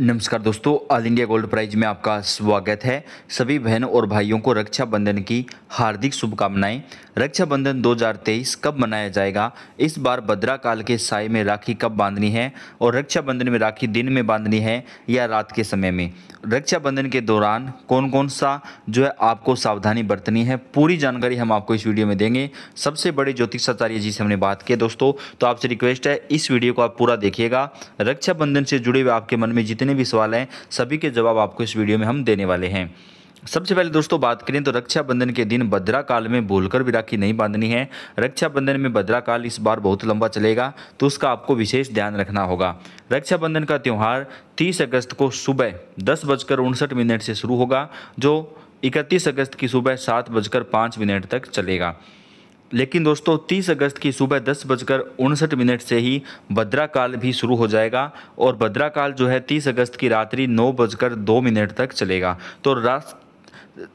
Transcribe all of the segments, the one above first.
नमस्कार दोस्तों all India gold prize में आपका स्वागत है सभी बहनों और भाइयों को रक्षाबंधन की हार्दिक शुभकामनाएं रक्षाबंधन 2023 कब मनाया जाएगा इस बार भद्रा काल के साय में राखी कब बांधनी है और रक्षाबंधन में राखी दिन में बांधनी है या रात के समय में रक्षाबंधन के दौरान कौन कौन सा जो है आपको सावधानी बरतनी है पूरी जानकारी हम आपको इस वीडियो में देंगे सबसे बड़े ज्योतिष आचार्य जी से हमने बात की दोस्तों तो आपसे रिक्वेस्ट है इस वीडियो को आप पूरा देखिएगा रक्षाबंधन से जुड़े हुए आपके मन में जितने जितने भी सवाल हैं सभी के जवाब आपको इस वीडियो में हम देने वाले हैं सबसे पहले दोस्तों बात करें तो रक्षाबंधन के दिन भद्रा काल में भूलकर भी राखी नहीं बांधनी है रक्षाबंधन में भद्रा काल इस बार बहुत लंबा चलेगा तो उसका आपको विशेष ध्यान रखना होगा रक्षाबंधन का त्यौहार 30 अगस्त को सुबह दस बजकर उनसठ मिनट से शुरू होगा जो 31 अगस्त की सुबह सात बजकर पाँच मिनट तक चलेगा लेकिन दोस्तों 30 अगस्त की सुबह दस बजकर उनसठ मिनट से ही भद्रा काल भी शुरू हो जाएगा और भद्रा काल जो है 30 अगस्त की रात्रि नौ बजकर दो मिनट तक चलेगा तो रात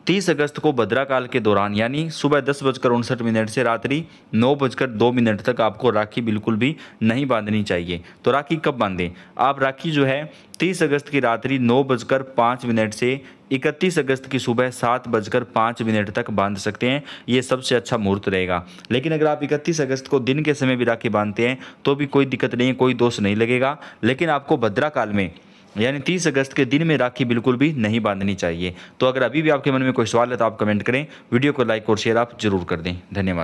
तीस अगस्त को भद्राकाल के दौरान यानी सुबह दस बजकर उनसठ मिनट से रात्रि नौ बजकर दो मिनट तक आपको राखी बिल्कुल भी नहीं बांधनी चाहिए तो राखी कब बांधें आप राखी जो है तीस अगस्त की रात्रि नौ बजकर पाँच मिनट से इकतीस अगस्त की सुबह सात बजकर पाँच मिनट तक बांध सकते हैं ये सबसे अच्छा मुहूर्त रहेगा लेकिन अगर आप इकतीस अगस्त को दिन के समय भी राखी बांधते हैं तो भी कोई दिक्कत नहीं है कोई दोष नहीं लगेगा लेकिन आपको भद्रा काल में यानी तीस अगस्त के दिन में राखी बिल्कुल भी नहीं बांधनी चाहिए तो अगर अभी भी आपके मन में कोई सवाल है तो आप कमेंट करें वीडियो को लाइक और शेयर आप जरूर कर दें धन्यवाद